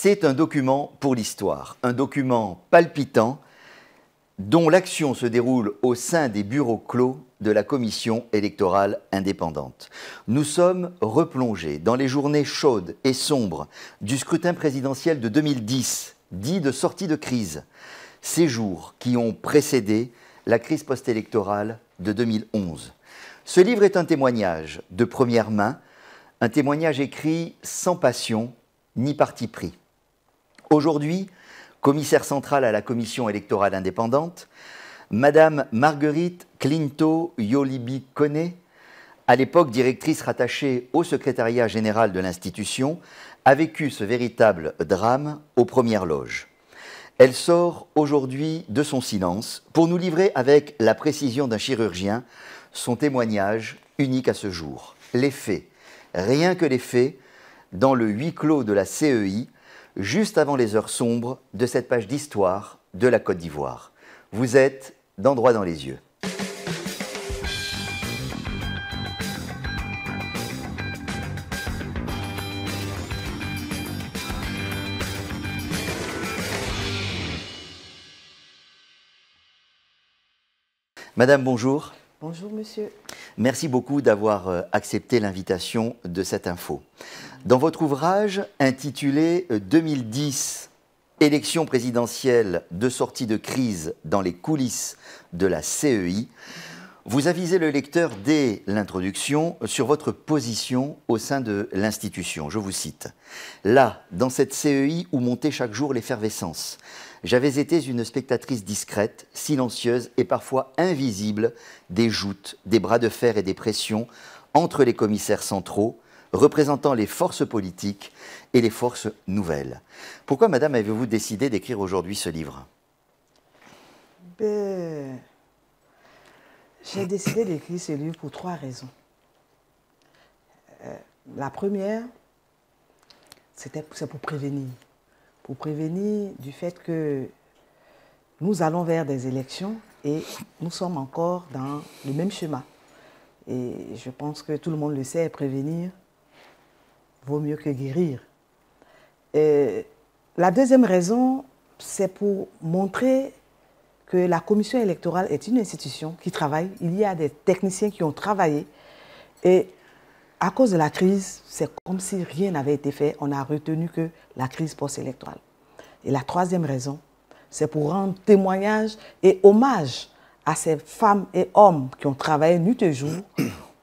c'est un document pour l'histoire, un document palpitant dont l'action se déroule au sein des bureaux clos de la Commission électorale indépendante. Nous sommes replongés dans les journées chaudes et sombres du scrutin présidentiel de 2010, dit de sortie de crise, ces jours qui ont précédé la crise post-électorale de 2011. Ce livre est un témoignage de première main, un témoignage écrit sans passion ni parti pris. Aujourd'hui, commissaire centrale à la commission électorale indépendante, Madame Marguerite Clinto Yolibi Koné, à l'époque directrice rattachée au secrétariat général de l'institution, a vécu ce véritable drame aux premières loges. Elle sort aujourd'hui de son silence pour nous livrer avec la précision d'un chirurgien son témoignage unique à ce jour. Les faits, rien que les faits, dans le huis clos de la CEI, juste avant les heures sombres de cette page d'histoire de la Côte d'Ivoire. Vous êtes d'endroit dans les yeux. Madame, bonjour. Bonjour, monsieur. Merci beaucoup d'avoir euh, accepté l'invitation de cette info. Dans votre ouvrage intitulé 2010, euh, élections présidentielles de sortie de crise dans les coulisses de la CEI, vous avisez le lecteur dès l'introduction sur votre position au sein de l'institution. Je vous cite. Là, dans cette CEI où montait chaque jour l'effervescence, j'avais été une spectatrice discrète, silencieuse et parfois invisible des joutes, des bras de fer et des pressions entre les commissaires centraux, représentant les forces politiques et les forces nouvelles. Pourquoi, Madame, avez-vous décidé d'écrire aujourd'hui ce livre ben, J'ai décidé d'écrire ce livre pour trois raisons. Euh, la première, c'était pour prévenir. Pour prévenir du fait que nous allons vers des élections et nous sommes encore dans le même schéma. Et je pense que tout le monde le sait, prévenir, vaut mieux que guérir. la deuxième raison, c'est pour montrer que la commission électorale est une institution qui travaille. Il y a des techniciens qui ont travaillé. Et à cause de la crise, c'est comme si rien n'avait été fait. On a retenu que la crise post-électorale. Et la troisième raison, c'est pour rendre témoignage et hommage à ces femmes et hommes qui ont travaillé nuit et jour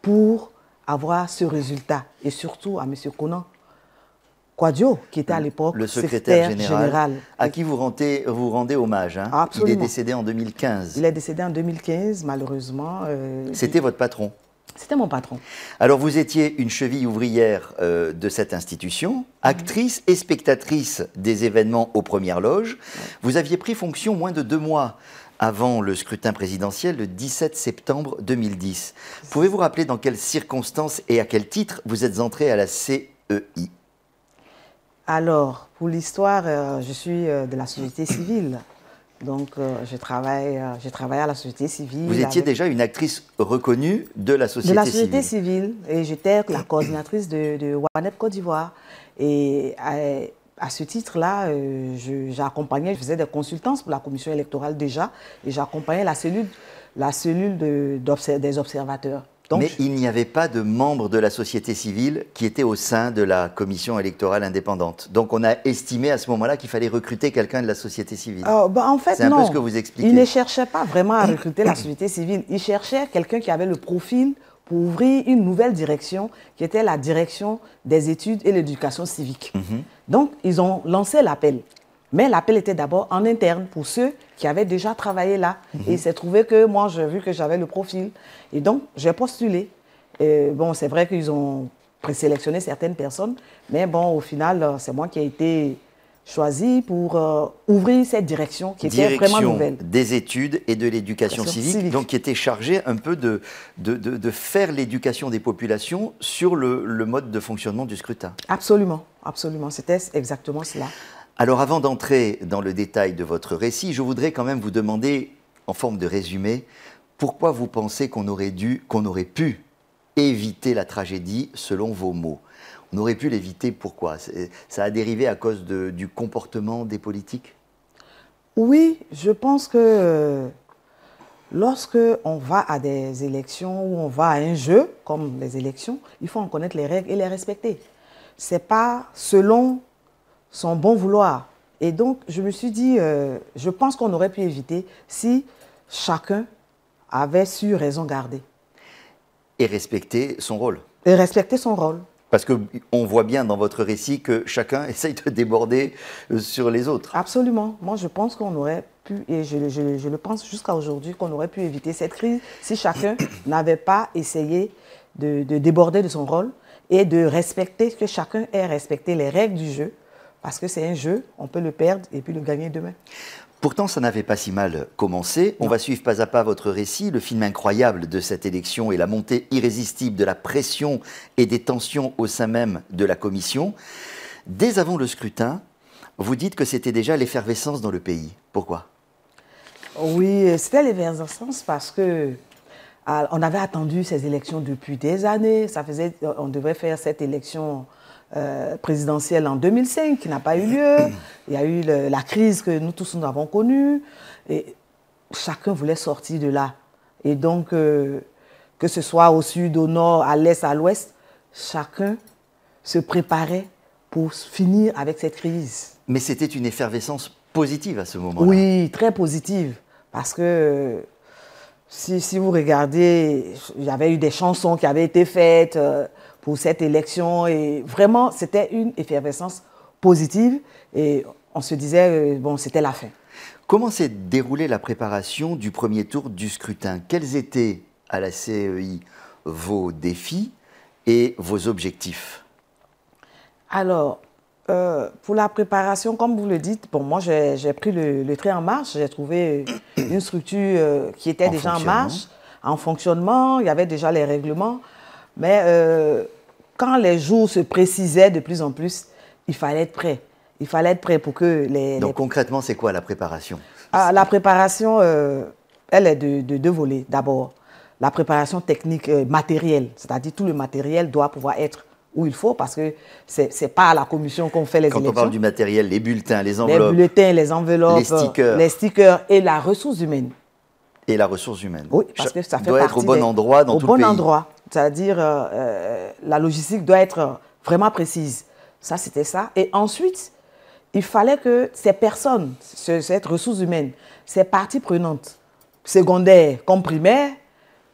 pour avoir ce résultat. Et surtout à M. Conan Quadio, qui était à l'époque le secrétaire, général, À qui vous rendez, vous rendez hommage. Hein. Il est décédé en 2015. Euh, il est décédé en 2015, malheureusement. C'était votre patron c'était mon patron. Alors vous étiez une cheville ouvrière euh, de cette institution, actrice et spectatrice des événements aux Premières Loges. Vous aviez pris fonction moins de deux mois avant le scrutin présidentiel le 17 septembre 2010. Pouvez-vous rappeler dans quelles circonstances et à quel titre vous êtes entrée à la CEI Alors, pour l'histoire, euh, je suis euh, de la société civile. Donc, euh, je, travaille, je travaille à la société civile. Vous étiez déjà une actrice reconnue de la société civile. De la société civile. et j'étais la coordinatrice de, de Côte d'Ivoire. Et à ce titre-là, euh, j'accompagnais, je, faisais des consultances pour la commission électorale déjà, et j'accompagnais la cellule, la cellule des observateurs. Mais il n'y avait pas de membres de la société civile qui étaient au sein de la commission électorale indépendante. Donc on a estimé à ce moment-là qu'il fallait recruter quelqu'un de la société civile. Oh, ben, en fait, C'est un peu ce que vous expliquez. Il ne cherchait pas vraiment à recruter la société civile. Il cherchait quelqu'un qui avait le profil pour ouvrir une nouvelle direction qui était la direction des études et l'éducation civique. Mhm. Donc, ils ont lancé l'appel. Mais l'appel était d'abord en interne pour ceux qui avaient déjà travaillé là. Mhm. Et il s'est trouvé que moi, j'ai vu que j'avais le profil. Et donc, j'ai postulé. Et bon, c'est vrai qu'ils ont présélectionné certaines personnes, mais bon, au final, euh, c'est moi qui ai été choisi pour euh, ouvrir cette direction qui était vraiment nouvelle. des études et de l'éducation civique, donc qui était chargée un peu de, faire l'éducation des populations sur le, le, mode de fonctionnement du scrutin. Absolument, absolument, c'était exactement cela. Alors avant d'entrer dans le détail de votre récit, je voudrais quand même vous demander, en forme de résumé, pourquoi vous pensez qu'on aurait dû, qu'on aurait pu éviter la tragédie selon vos mots on aurait pu l'éviter, pourquoi Ça a dérivé à cause du comportement des politiques Oui, je pense que euh, lorsque on va à des élections ou on va à un jeu, comme les élections, il faut en connaître les règles et les respecter. Ce n'est pas selon son bon vouloir. Et donc, je me suis dit, euh, je pense qu'on aurait pu éviter si chacun avait su raison garder. Et respecter son rôle. Et respecter son rôle. Parce qu'on voit bien dans votre récit que chacun essaye de déborder euh, sur les autres. Absolument. Moi, je pense qu'on aurait pu, et je, le pense jusqu'à aujourd'hui, qu'on aurait pu éviter cette crise si chacun n'avait pas essayé de, de, déborder de son rôle et de respecter, que chacun ait respecté les règles du jeu. Parce que c'est un jeu, on peut le perdre et puis le gagner demain. Pourtant, ça n'avait pas si mal commencé. On va suivre pas à pas votre récit, le film incroyable de cette élection et la montée irrésistible de la pression et des tensions au sein même de la commission. Dès avant le scrutin, vous dites que c'était déjà l'effervescence dans le pays. Pourquoi Oui, c'était l'effervescence parce que euh, on avait attendu ces élections depuis des années. Ça faisait, on devrait faire cette élection euh, présidentielle en 2005 qui n'a pas eu lieu. Il y a eu la crise que nous tous nous avons connue. Et chacun voulait sortir de là. Et donc, euh, que ce soit au sud, au nord, à l'est, à l'ouest, chacun se préparait pour finir avec cette crise. Mais c'était une effervescence positive à ce moment-là. Oui, très positive. Parce que euh, si, vous regardez, il y avait eu des chansons qui avaient été faites pour cette élection. Et vraiment, c'était une effervescence positive. Et on se disait, euh, bon, c'était la fin. Comment s'est déroulée la préparation du premier tour du scrutin Quels étaient à la CEI vos défis et vos objectifs Alors, euh, pour la préparation, comme vous le dites, bon, moi j'ai pris le, trait en marche, j'ai trouvé euh, une structure qui était déjà en marche, en fonctionnement, il y avait déjà les règlements, mais quand les jours se précisaient de plus en plus, il fallait être prêt. Il fallait être prêt pour que les... Donc concrètement, c'est quoi la préparation ah, La préparation, euh, elle est de, deux volets. D'abord, la préparation technique euh, matérielle, c'est-à-dire tout le matériel doit pouvoir être où il faut parce que ce n'est pas à la commission qu'on fait les Quand Quand on parle du matériel, les bulletins, les enveloppes. Les bulletins, les enveloppes, les stickers. Les stickers et la ressource humaine. Et la ressource humaine. Oui, parce que ça fait partie doit être au bon endroit dans tout bon le pays. endroit. C'est-à-dire, euh, euh, la logistique doit être vraiment précise. Ça, c'était ça. Et ensuite, il fallait que ces personnes, ces ressources humaines, ces parties prenantes, secondaires comme primaires,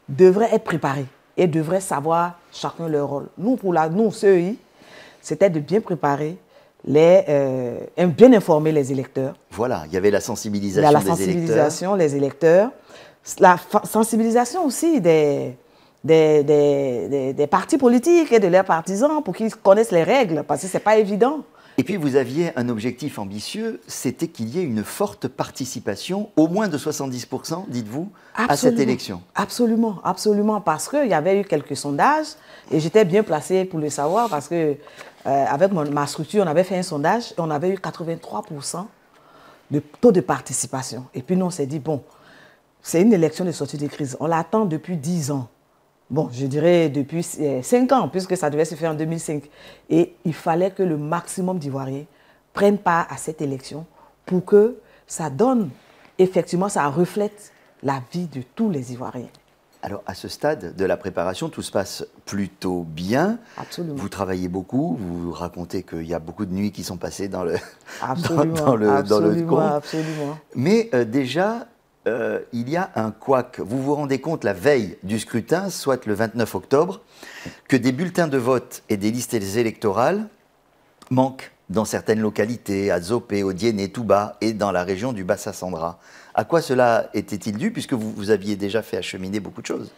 devraient être préparées et devraient savoir chacun leur rôle. Nous, pour la, nous, CEI, c'était de bien préparer les, euh, bien informer les électeurs. Voilà, il y avait la sensibilisation, la sensibilisation, les électeurs. La sensibilisation aussi des, des, partis politiques et de leurs partisans pour qu'ils connaissent les règles, parce que ce n'est pas évident. Et puis vous aviez un objectif ambitieux, c'était qu'il y ait une forte participation, au moins de 70%, dites-vous, à cette élection. Absolument, absolument, parce qu'il y avait eu quelques sondages, et j'étais bien placée pour le savoir, parce que euh, avec ma structure, on avait fait un sondage, et on avait eu 83% de taux de participation. Et puis nous, on s'est dit, bon, c'est une élection de sortie de crise, on l'attend depuis 10 ans bon, je dirais depuis 5 eh, ans, puisque ça devait se faire en 2005. Et il fallait que le maximum d'Ivoiriens prennent part à cette élection pour que ça donne, effectivement, ça reflète la vie de tous les Ivoiriens. Alors, à ce stade de la préparation, tout se passe plutôt bien. Absolument. Vous travaillez beaucoup, vous racontez qu'il y a beaucoup de nuits qui sont passées dans le, absolument, absolument, Absolument. Mais euh, déjà, euh, il y a un couac. Vous vous rendez compte la veille du scrutin, soit le 29 octobre, que des bulletins de vote et des listes électorales manquent dans certaines localités, à Zopé, tout Touba et dans la région du Bassa-Sandra. À quoi cela était-il dû, puisque vous, vous aviez déjà fait acheminer beaucoup de choses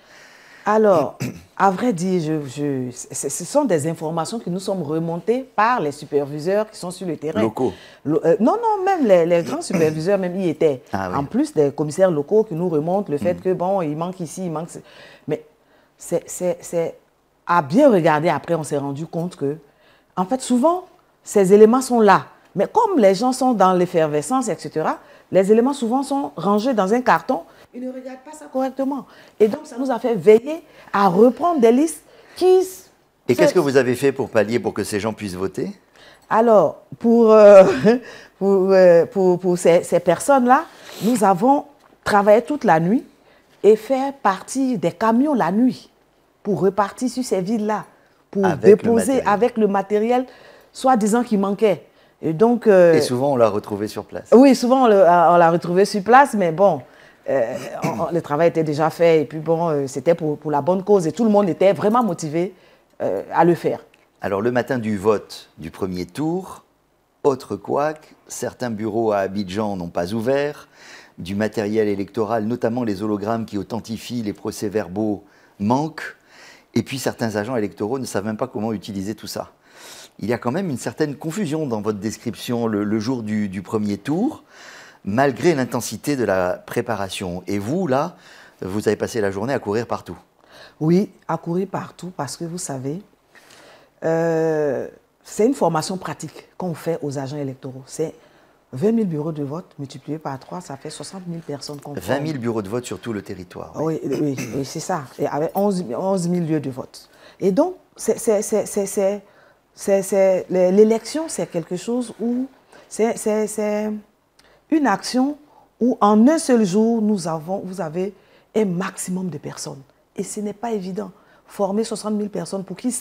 alors, à vrai dire, ce sont des informations qui nous sont remontées par les superviseurs qui sont sur le terrain. Locaux euh, Non, non, même les, grands superviseurs, même y étaient. Ah en plus des commissaires locaux qui nous remontent le fait mm. que, bon, il manque ici, il manque... Mais c'est... À bien regarder après, on s'est rendu compte que, en fait, souvent, ces éléments sont là. Mais comme les gens sont dans l'effervescence, etc., les éléments souvent sont rangés dans un carton ils ne regardent pas ça correctement. Et donc, ça nous a fait veiller à reprendre des listes qui... Et qu'est-ce que vous avez fait pour pallier pour que ces gens puissent voter Alors, pour, euh, euh, pour, pour, ces, ces personnes-là, nous avons travaillé toute la nuit et fait partie des camions la nuit pour repartir sur ces villes-là, pour déposer avec le matériel soi-disant qui manquait. Et, donc, euh, et souvent, on l'a retrouvé sur place. Oui, souvent, on l'a retrouvé sur place, mais bon, euh, le travail était déjà fait et puis bon, euh, c'était pour, la bonne cause et tout le monde était vraiment motivé euh, à le faire. Alors le matin du vote du premier tour, autre couac, certains bureaux à Abidjan n'ont pas ouvert, du matériel électoral, notamment les hologrammes qui authentifient les procès-verbaux, manquent, et puis certains agents électoraux ne savent même pas comment utiliser tout ça. Il y a quand même une certaine confusion dans votre description le, jour du premier tour malgré l'intensité de la préparation. Et vous, là, vous avez passé la journée à courir partout. Oui, à courir partout parce que vous savez, euh, c'est une formation pratique qu'on fait aux agents électoraux. C'est 20 000 bureaux de vote multipliés par 3, ça fait 60 000 personnes 20 000 bureaux de vote sur tout le territoire. Oui, oui, c'est ça. Et avec 11, 11 000 lieux de vote. Et donc, l'élection, c'est quelque chose où c'est une action où en un seul jour, nous avons, vous avez un maximum de personnes. Et ce n'est pas évident. Former 60 000 personnes pour qu'ils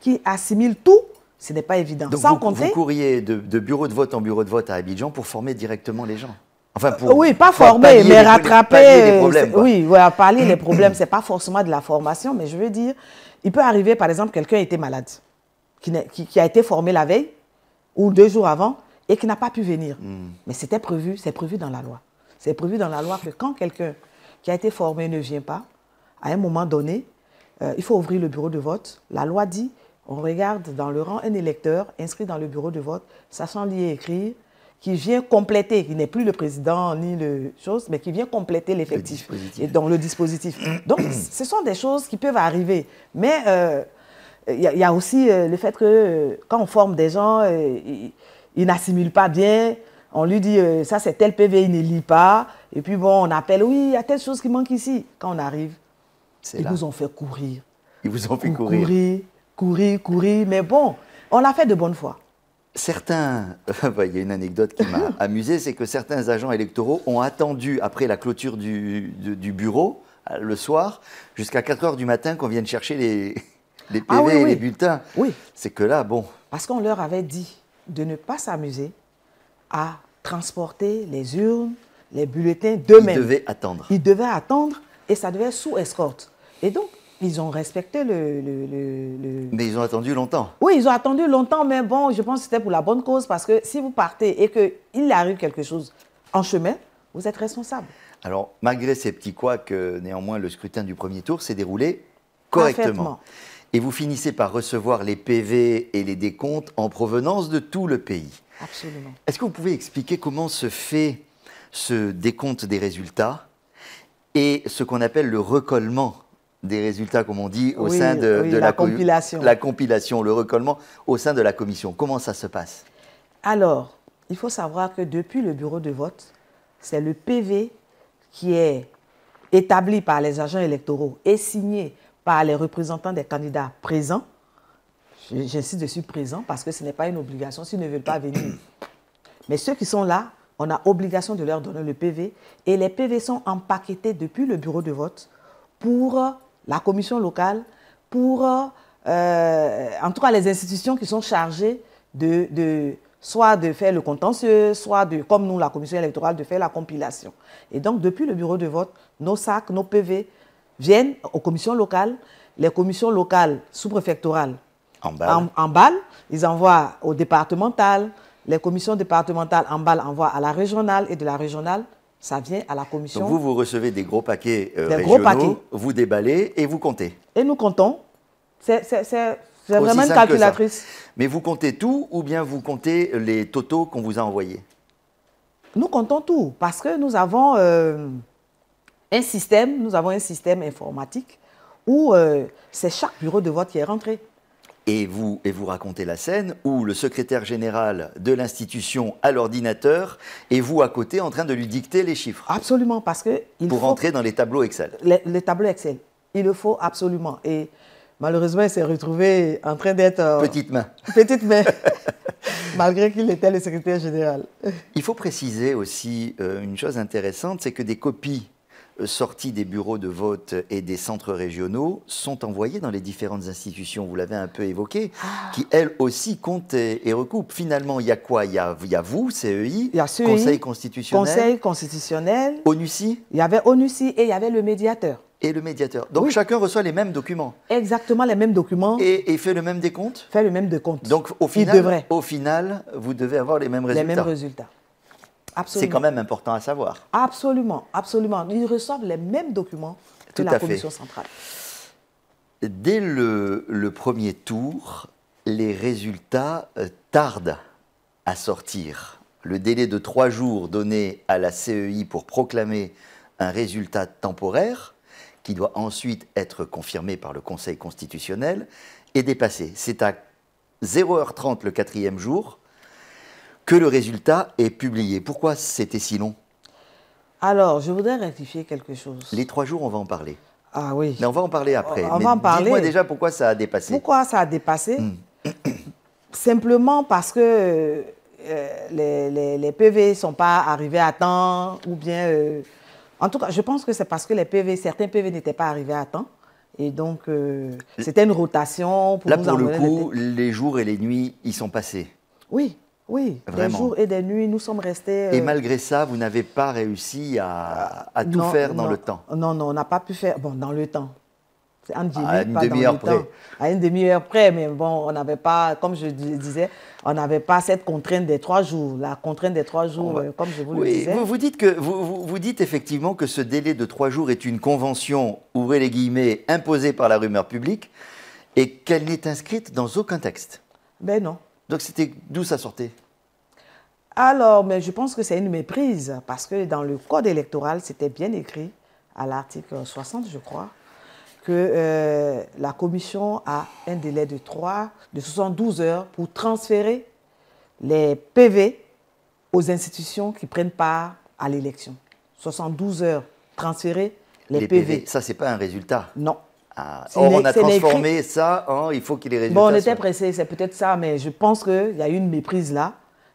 qui assimilent tout, ce n'est pas évident. Donc Sans vous, compter, vous couriez de, bureau de vote en bureau de vote à Abidjan pour former directement les gens Enfin, pour, oui, pas former, mais rattraper. problèmes, oui, parler des problèmes, c'est pas forcément de la formation, mais je veux dire, il peut arriver, par exemple, quelqu'un était malade, qui, qui a été formé la veille ou deux jours avant, et qui n'a pas pu venir. Mm. Mais c'était prévu, c'est prévu dans la loi. C'est prévu dans la loi que quand quelqu'un qui a été formé ne vient pas, à un moment donné, euh, il faut ouvrir le bureau de vote. La loi dit, on regarde dans le rang un électeur inscrit dans le bureau de vote, sachant lire et écrire, qui vient compléter, qui n'est plus le président ni le chose, mais qui vient compléter l'effectif donc le dispositif. donc, ce sont des choses qui peuvent arriver. Mais euh, il y, a aussi euh, le fait que quand on forme des gens, il n'assimile pas bien. On lui dit, euh, ça c'est tel PV, il ne lit pas. Et puis bon, on appelle, oui, il y a telle chose qui manque ici. Quand on arrive, ils là. nous ont fait courir. Ils vous ont fait courir. Courir, courir, courir. Mais bon, on l'a fait de bonne foi. Certains, il y a une anecdote qui m'a amusé, c'est que certains agents électoraux ont attendu après la clôture du, bureau, euh, le soir, jusqu'à 4 heures du matin qu'on vienne chercher les, ah PV et les bulletins. Oui. C'est que là, bon. Parce qu'on leur avait dit de ne pas s'amuser à transporter les urnes, les bulletins d'eux-mêmes. Ils devaient attendre. Ils devaient attendre et ça devait sous escorte. Et donc, ils ont respecté le, Mais ils ont attendu longtemps. Oui, ils ont attendu longtemps, mais bon, je pense que c'était pour la bonne cause parce que si vous partez et qu'il arrive quelque chose en chemin, vous êtes responsable. Alors, malgré ces petits couacs, euh, néanmoins, le scrutin du premier tour s'est déroulé correctement et vous finissez par recevoir les PV et les décomptes en provenance de tout le pays. Absolument. Est-ce que vous pouvez expliquer comment se fait ce décompte des résultats et ce qu'on appelle le recollement des résultats, comme on dit, au sein de, la, compilation. la compilation, le recollement au sein de la commission Comment ça se passe Alors, il faut savoir que depuis le bureau de vote, c'est le PV qui est établi par les agents électoraux et signé par les représentants des candidats présents. J'insiste dessus présent parce que ce n'est pas une obligation s'ils ne veulent pas venir. Mais ceux qui sont là, on a obligation de leur donner le PV et les PV sont empaquetés depuis le bureau de vote pour euh, la commission locale, pour euh, euh, en tout cas les institutions qui sont chargées de, de, soit de faire le contentieux, soit de, comme nous, la commission électorale, de faire la compilation. Et donc depuis le bureau de vote, nos sacs, nos PV viennent aux commissions locales. Les commissions locales sous-préfectorales en, balle. Ils envoient aux départementales, Les commissions départementales en balle envoient à la régionale et de la régionale ça vient à la commission. Donc vous, vous recevez des gros paquets euh, régionaux, vous déballez et vous comptez. Et nous comptons. C'est vraiment une calculatrice. Mais vous comptez tout ou bien vous comptez les totaux qu'on vous a envoyés Nous comptons tout parce que nous avons euh, un système, nous avons un système informatique où euh, c'est chaque bureau de vote qui est rentré. Et vous, et vous racontez la scène où le secrétaire général de l'institution à l'ordinateur et vous à côté en train de lui dicter les chiffres. Absolument, parce que... Il pour faut rentrer dans les tableaux Excel. Les, tableaux Excel, il le faut absolument. Et malheureusement, il s'est retrouvé en train d'être... Euh, petite main. Petite main, malgré qu'il était le secrétaire général. il faut préciser aussi euh, une chose intéressante, c'est que des copies sortis des bureaux de vote et des centres régionaux sont envoyés dans les différentes institutions, vous l'avez un peu évoqué, ah. qui elles aussi comptent et, recoupent. Finalement, il y a quoi Il y a, vous, CEI, e Conseil constitutionnel. Conseil constitutionnel. ONUCI. Il y avait ONUCI et il y avait le médiateur et le médiateur. Donc chacun reçoit les mêmes documents. Exactement les mêmes documents. Et, fait le même décompte Fait le même décompte. Donc au final, au final, vous devez avoir les mêmes résultats. Les mêmes résultats. C'est quand même important à savoir. Absolument, absolument. Ils reçoivent les mêmes documents que la Commission centrale. Dès le, premier tour, les résultats euh, tardent à sortir. Le délai de trois jours donné à la CEI pour proclamer un résultat temporaire, qui doit ensuite être confirmé par le Conseil constitutionnel, est dépassé. C'est à 0h30 le quatrième jour que le résultat est publié. Pourquoi c'était si long Alors, je voudrais rectifier quelque chose. Les trois jours, on va en parler. Ah oui. Mais on va en parler après. On va en parler. Dites-moi déjà pourquoi ça a dépassé. Pourquoi ça a dépassé hmm. Simplement parce que euh, les, PV ne sont pas arrivés à temps, ou bien... Euh, en tout cas, je pense que c'est parce que les PV, certains PV n'étaient pas arrivés à temps. Et donc, euh, c'était une rotation. Pour Là, pour le coup, les jours et les nuits, ils sont passés. Oui, oui, des jours et des nuits, nous sommes restés. Et euh, malgré ça, vous n'avez pas réussi à, tout faire dans le temps Non, non, on n'a pas pu faire. Bon, dans le temps. C'est un à une demi-heure près. À une demi-heure près, mais bon, on n'avait pas, comme je disais, on n'avait pas cette contrainte des trois jours. La contrainte des trois jours, euh, comme je vous le disais. Vous, dites que, vous, vous, dites effectivement que ce délai de trois jours est une convention, ouvrez les guillemets, imposée par la rumeur publique et qu'elle n'est inscrite dans aucun texte. Ben non. Donc, c'était d'où ça sortait Alors, mais je pense que c'est une méprise, parce que dans le code électoral, c'était bien écrit, à l'article 60, je crois, que euh, la commission a un délai de 3, de 72 heures pour transférer les PV aux institutions qui prennent part à l'élection. 72 heures, transférer les, PV. PV. Ça, n'est pas un résultat. Non. Ah, on a transformé ça en hein, il faut qu'il ait résultats. Bon, on était pressé, c'est peut-être ça, mais je pense qu'il y a eu une méprise là.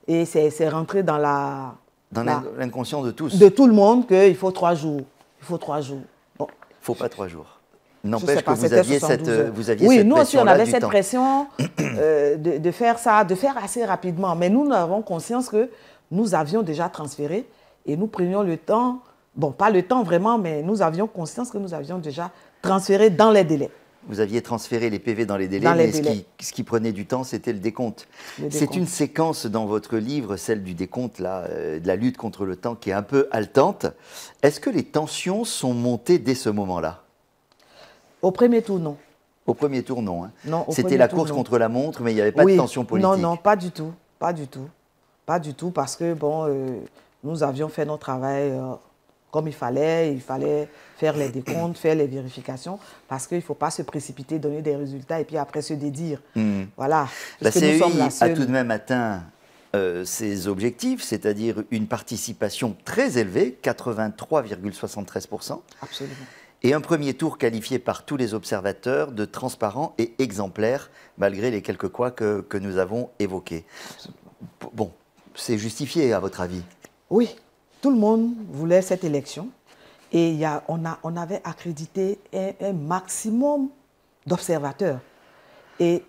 Et c'est rentré dans la. Dans l'inconscient de tous. De tout le monde qu'il faut trois jours. Il faut trois jours. Bon. Il ne faut pas trois jours. N'empêche que vous aviez cette, vous aviez oui, nous aussi, on avait cette pression euh, de, de, faire ça, de faire assez rapidement. Mais nous, nous avons conscience que nous avions déjà transféré et nous prenions le temps Bon, pas le temps vraiment, mais nous avions conscience que nous avions déjà transféré dans les délais. Vous aviez transféré les PV dans les délais, mais Ce, qui, prenait du temps, c'était le décompte. C'est une séquence dans votre livre, celle du décompte, là, euh, de la lutte contre le temps, qui est un peu haletante. Est-ce que les tensions sont montées dès ce moment-là Au premier tour, non. Au premier tour, non. Hein. non c'était la course contre la montre, mais il n'y avait pas de tension politique. Non, non, pas du tout. Pas du tout. Pas du tout, parce que, bon, euh, nous avions fait notre travail. Euh, comme il fallait. Il fallait faire les décomptes, faire les vérifications, parce qu'il ne faut pas se précipiter, donner des résultats et puis après se dédire. Hmm. Voilà. La CEI a tout de même atteint euh, ses objectifs, c'est-à-dire une participation très élevée, 83,73%. Absolument. Et un premier tour qualifié par tous les observateurs de transparent et exemplaire, malgré les quelques quoi que, nous avons évoqués. Bon, c'est justifié à votre avis Oui, tout le monde voulait cette élection et on, avait accrédité un, maximum d'observateurs. Et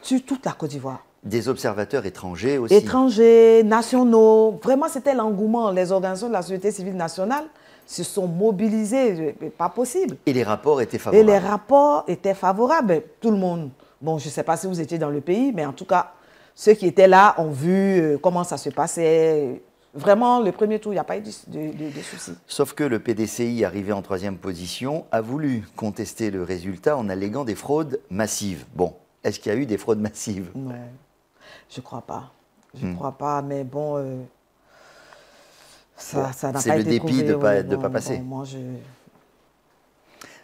sur toute la Côte d'Ivoire. Des observateurs étrangers aussi Étrangers, nationaux. Vraiment, c'était l'engouement. Les organisations de la société civile nationale se sont mobilisées. Pas possible. Et les rapports étaient favorables. Et les rapports étaient favorables. Tout le monde. Bon, je ne sais pas si vous étiez dans le pays, mais en tout cas, ceux qui étaient là ont vu euh, comment ça se passait. Vraiment, le premier tour, il n'y a pas eu de, soucis. Sauf que le PDCI, arrivé en troisième position, a voulu contester le résultat en alléguant des fraudes massives. Bon, est-ce qu'il y a eu des fraudes massives Non, je ne crois pas. Je ne hmm. crois pas, mais bon, euh, ça, ça n'a pas été C'est le dépit de ne pas, passer. moi, je...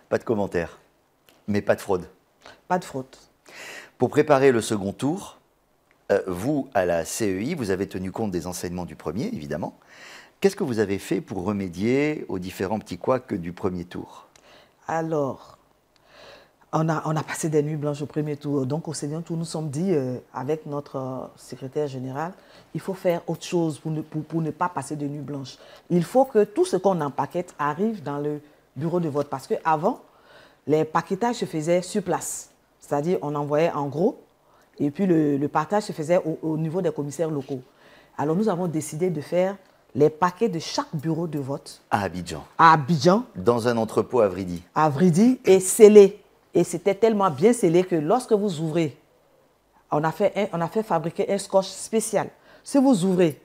Pas de commentaires, mais pas de fraude. Pas de fraude. Pour préparer le second tour, euh, vous, à la CEI, vous avez tenu compte des enseignements du premier, évidemment. Qu'est-ce que vous avez fait pour remédier aux différents petits couacs du premier tour Alors, on a, passé des nuits blanches au premier tour. Donc, au second tour, nous sommes dit, euh, avec notre euh, secrétaire général, il faut faire autre chose pour ne, pas passer de nuits blanches. Il faut que tout ce qu'on empaquette arrive dans le bureau de vote. Parce qu'avant, les paquetages se faisaient sur place. C'est-à-dire, on envoyait en gros et puis le, partage se faisait au, niveau des commissaires locaux. Alors nous avons décidé de faire les paquets de chaque bureau de vote. À Abidjan. À Abidjan. Dans un entrepôt à Vridi. À Vridi et scellé. Et c'était tellement bien scellé que lorsque vous ouvrez, on a fait, on a fait fabriquer un scotch spécial. Si vous ouvrez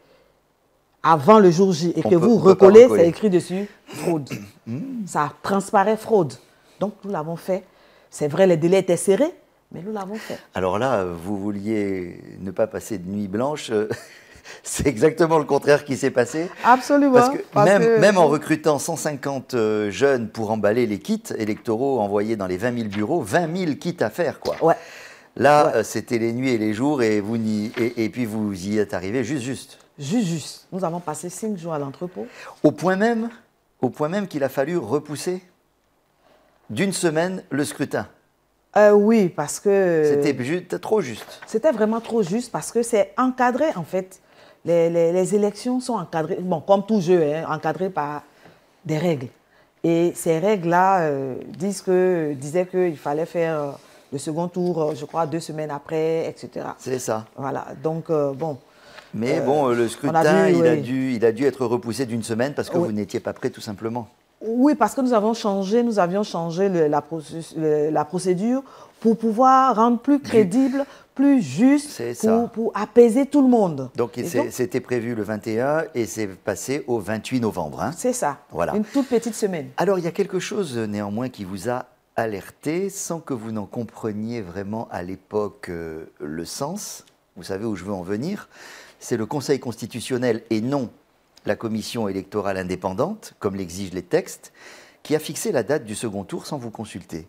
avant le jour J et que vous recollez, c'est écrit dessus fraude. Hmm. Ça transparaît fraude. Donc nous l'avons fait. C'est vrai, les délais étaient serrés, mais nous l'avons fait. Alors là, vous vouliez ne pas passer de nuit blanche. Euh, c'est exactement le contraire qui s'est passé. Absolument. Parce que, même, en recrutant 150 euh, jeunes pour emballer les kits électoraux envoyés dans les 20 000 bureaux, 20 000 kits à faire, quoi. Ouais. Là, euh, c'était les nuits et les jours, et, vous y, et, puis vous y êtes arrivé juste juste. Juste juste. Nous avons passé cinq jours à l'entrepôt. Au point même, au point même qu'il a fallu repousser d'une semaine le scrutin. Euh, oui, parce que... C'était trop juste. C'était vraiment trop juste parce que c'est encadré, en fait. Les, élections sont encadrées, bon, comme tout jeu, hein, encadrées par des règles. Et ces règles-là euh, disent que, disaient qu'il fallait faire euh, le second tour, je crois, deux semaines après, etc. C'est ça. Voilà, donc bon. Mais bon, le scrutin, il, a dû, il a dû être repoussé d'une semaine parce que vous n'étiez pas prêt, tout simplement. Oui, parce que nous avons changé, nous avions changé la, procédure pour pouvoir rendre plus crédible, plus juste, pour, apaiser tout le monde. Donc c'était prévu le 21 et c'est passé au 28 novembre. Hein. c'est ça. Voilà. Une toute petite semaine. Alors il y a quelque chose néanmoins qui vous a alerté sans que vous n'en compreniez vraiment à l'époque euh, le sens. Vous savez où je veux en venir. C'est le Conseil constitutionnel et non la commission électorale indépendante, comme l'exigent les textes, qui a fixé la date du second tour sans vous consulter.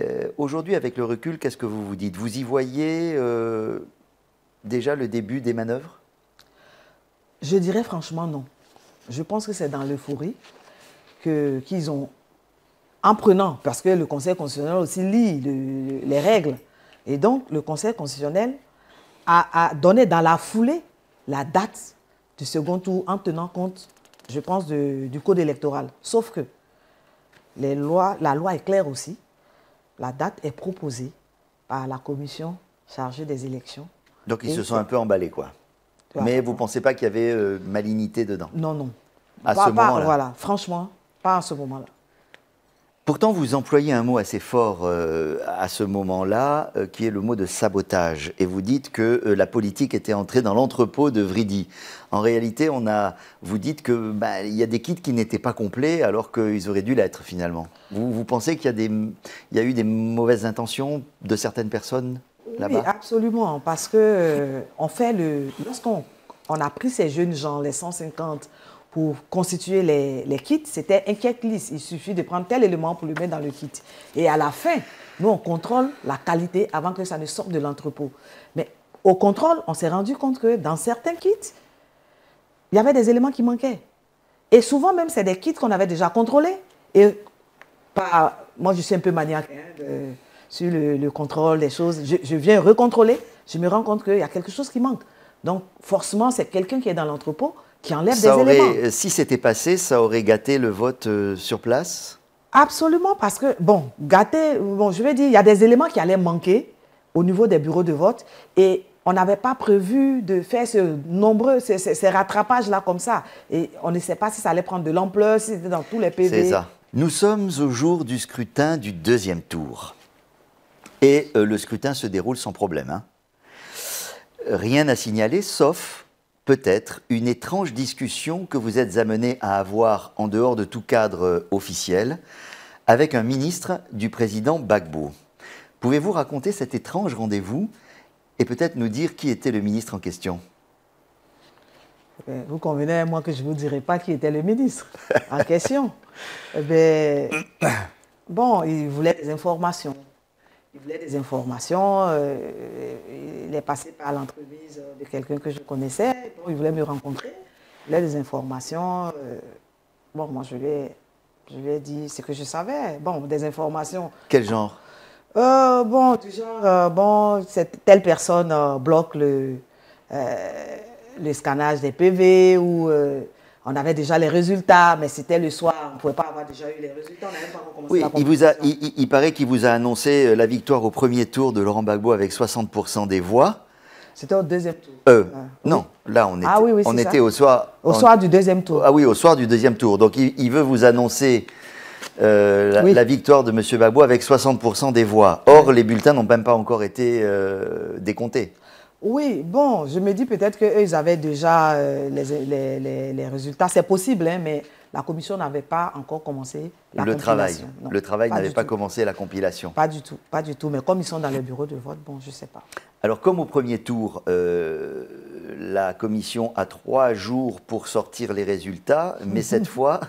Euh, aujourd'hui, avec le recul, qu'est-ce que vous vous dites Vous y voyez euh, déjà le début des manœuvres Je dirais franchement non. Je pense que c'est dans l'euphorie qu'ils ont, en prenant, parce que le Conseil constitutionnel aussi lit les règles, et donc le Conseil constitutionnel a donné dans la foulée la date du second tour en tenant compte, je pense, du code électoral. Sauf que la loi est claire aussi. La date est proposée par la commission chargée des élections. Donc ils se sont un peu emballés, quoi. Mais vous ne pensez pas qu'il y avait euh, malignité dedans Non, non. À ce moment-là Voilà, franchement, pas à ce moment-là. Pourtant, vous employez un mot assez fort euh, à ce moment-là, euh, qui est le mot de sabotage. Et vous dites que euh, la politique était entrée dans l'entrepôt de Vridi. En réalité, on a, vous dites qu'il bah, y a des kits qui n'étaient pas complets alors qu'ils auraient dû l'être finalement. Vous, pensez qu'il y, y, a eu des mauvaises intentions de certaines personnes là-bas Oui, absolument. Parce que on fait Lorsqu'on a pris ces jeunes gens, les 150, pour constituer les, kits, c'était un list. Il suffit de prendre tel élément pour le mettre dans le kit. Et à la fin, nous, on contrôle la qualité avant que ça ne sorte de l'entrepôt. Mais au contrôle, on s'est rendu compte que dans certains kits, il y avait des éléments qui manquaient. Et souvent même, c'est des kits qu'on avait déjà contrôlés. Et pas, moi, je suis un peu maniaque hein, sur le, contrôle des choses. Je, je viens recontrôler, je me rends compte qu'il y a quelque chose qui manque. Donc, forcément, c'est quelqu'un qui est dans l'entrepôt qui enlève des euh, Si c'était passé, ça aurait gâté le vote euh, sur place Absolument, parce que, bon, gâté, bon, je vais dire, il y a des éléments qui allaient manquer au niveau des bureaux de vote et on n'avait pas prévu de faire ce nombreux, ces, rattrapages-là comme ça. Et on ne sait pas si ça allait prendre de l'ampleur, si c'était dans tous les PV. C'est ça. Nous sommes au jour du scrutin du deuxième tour. Et euh, le scrutin se déroule sans problème. Hein. Rien à signaler, sauf peut-être une étrange discussion que vous êtes amené à avoir en dehors de tout cadre euh, officiel avec un ministre du président Bagbo. Pouvez-vous raconter cet étrange rendez-vous et peut-être nous dire qui était le ministre en question eh ben, Vous convenez à moi que je ne vous dirai pas qui était le ministre en question. Eh ben, bon, il voulait des informations il voulait des informations. Euh, il est passé par l'entreprise de quelqu'un que je connaissais. il voulait me rencontrer. Il voulait des informations. Euh, bon, moi, je lui ai, je lui dit ce que je savais. Bon, des informations. Quel genre euh, bon, du genre, bon, cette, telle personne bloque le, le scannage des PV ou on avait déjà les résultats, mais c'était le soir, on ne pouvait pas avoir déjà eu les résultats, on n'avait pas oui, il, vous a, il, paraît qu'il vous a annoncé euh, la victoire au premier tour de Laurent Gbagbo avec 60% des voix. C'était au deuxième tour. Euh, non, là on ah était, au soir. Au soir du deuxième tour. Ah oui, au soir du deuxième tour. Donc il, veut vous annoncer euh, la, victoire de M. Gbagbo avec 60% des voix. Or, les bulletins n'ont même pas encore été décomptés. Oui, bon, je me dis peut-être qu'eux, ils avaient déjà euh, les, résultats. C'est possible, hein, mais la commission n'avait pas encore commencé la le Travail. le travail n'avait pas, commencé la compilation. Pas du tout, pas du tout. Mais comme ils sont dans le bureau de vote, bon, je ne sais pas. Alors, comme au premier tour, euh, la commission a trois jours pour sortir les résultats, mais cette fois,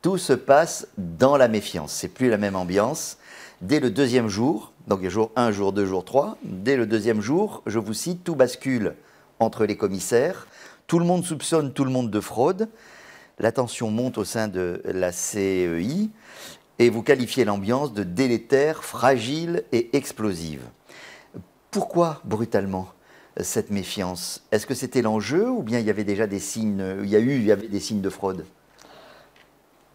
tout se passe dans la méfiance. C'est plus la même ambiance. Dès le deuxième jour, donc jour 1, jour 2, jour 3. Dès le deuxième jour, je vous cite, tout bascule entre les commissaires. Tout le monde soupçonne tout le monde de fraude. La tension monte au sein de la CEI et vous qualifiez l'ambiance de délétère, fragile et explosive. Pourquoi brutalement cette méfiance Est-ce que c'était l'enjeu ou bien il y avait déjà des signes Il y a eu, il y avait des signes de fraude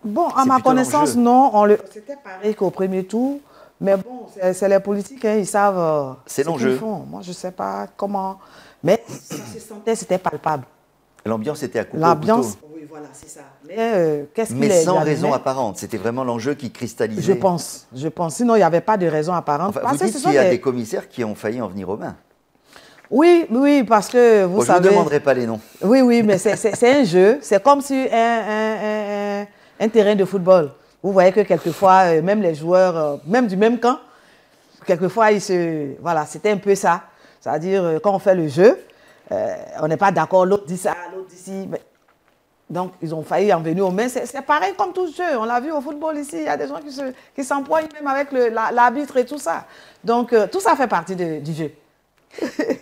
Bon, à ma connaissance, non. C'était pareil qu'au premier tour. Mais bon, c'est les politiques, hein, ils savent euh, c'est ce Moi, je ne sais pas comment. Mais ça se sentait, c'était palpable. L'ambiance était à couper L'ambiance, oui, voilà, c'est ça. Mais euh, qu'est-ce sans raison apparente, c'était vraiment l'enjeu qui cristallisait. Je pense, je pense. Sinon, il n'y avait pas de raison apparente. vous dites qu'il y a des... commissaires qui ont failli en venir aux mains. Oui, oui, parce que vous savez... Je ne demanderai pas les noms. Oui, oui, mais c'est un jeu. C'est comme sur un, un terrain de football. Vous voyez que quelquefois, euh, même les joueurs, euh, même du même camp, quelquefois, ils se... Voilà, c'était un peu ça. C'est-à-dire, euh, quand on fait le jeu, on n'est pas d'accord, l'autre dit ça, l'autre dit ci. Donc, ils ont failli en venir aux mains. C'est pareil comme tout jeu. On l'a vu au football ici. Il y a des gens qui s'empoignent se, qui même avec l'arbitre et tout ça. Donc, tout ça fait partie du jeu.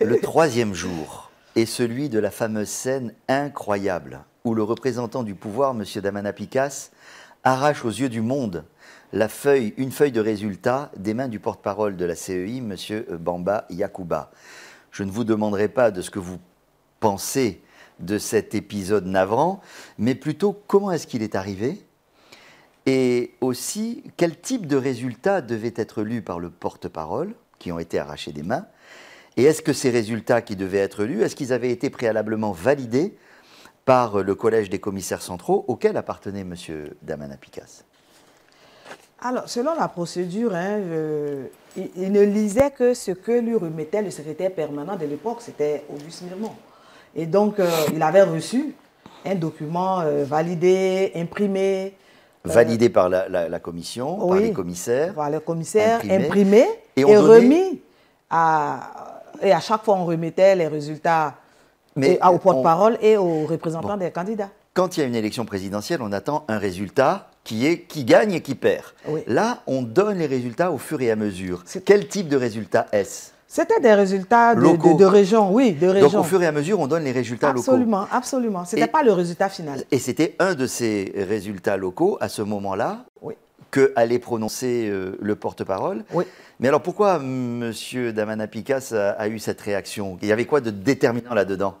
le troisième jour est celui de la fameuse scène incroyable où le représentant du pouvoir, M. Damana Picasso arrache aux yeux du monde la feuille, une feuille de résultats des mains du porte-parole de la CEI, M. Bamba Yakuba. Je ne vous demanderai pas de ce que vous pensez de cet épisode navrant, mais plutôt comment est-ce qu'il est arrivé et aussi quel type de résultats devaient être lus par le porte-parole, qui ont été arrachés des mains, et est-ce que ces résultats qui devaient être lus, est-ce qu'ils avaient été préalablement validés par euh, le Collège des commissaires centraux auquel appartenait M. Damana Alors, selon la procédure, hein, euh, il, ne lisait que ce que lui remettait le secrétaire permanent de l'époque, c'était Auguste Mirmont. Et donc, euh, il avait reçu un document validé, imprimé. Validé par la, commission, par les commissaires. Par les commissaires, imprimé, et, remis. À, et à chaque fois, on remettait les résultats mais aux porte-parole et aux représentants des candidats. Quand il y a une élection présidentielle, on attend un résultat qui est qui gagne et qui perd. Là, on donne les résultats au fur et à mesure. Quel type de résultat est-ce c'était des résultats de, de, région, oui, de région. Donc au fur et à mesure, on donne les résultats locaux. Absolument, absolument. Ce n'était pas le résultat final. Et c'était un de ces résultats locaux à ce moment-là oui que allait prononcer euh, le porte-parole. Mais alors pourquoi M. Damanapikas a, a eu cette réaction Il y avait quoi de déterminant là-dedans